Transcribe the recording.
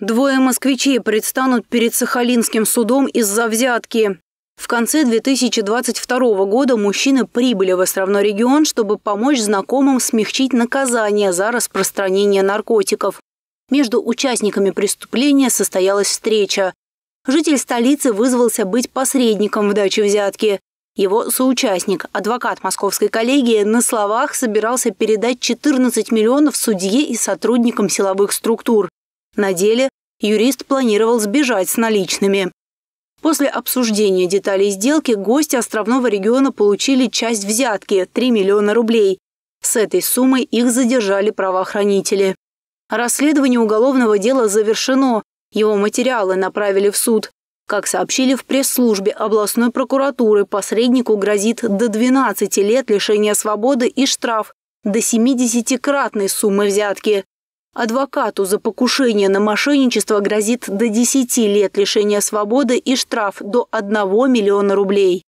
Двое москвичей предстанут перед Сахалинским судом из-за взятки. В конце 2022 года мужчины прибыли в островной регион, чтобы помочь знакомым смягчить наказание за распространение наркотиков. Между участниками преступления состоялась встреча. Житель столицы вызвался быть посредником в даче взятки. Его соучастник, адвокат московской коллегии, на словах собирался передать 14 миллионов судье и сотрудникам силовых структур. На деле юрист планировал сбежать с наличными. После обсуждения деталей сделки гости островного региона получили часть взятки – 3 миллиона рублей. С этой суммой их задержали правоохранители. Расследование уголовного дела завершено. Его материалы направили в суд. Как сообщили в пресс-службе областной прокуратуры, посреднику грозит до 12 лет лишения свободы и штраф до 70-кратной суммы взятки. Адвокату за покушение на мошенничество грозит до 10 лет лишения свободы и штраф до 1 миллиона рублей.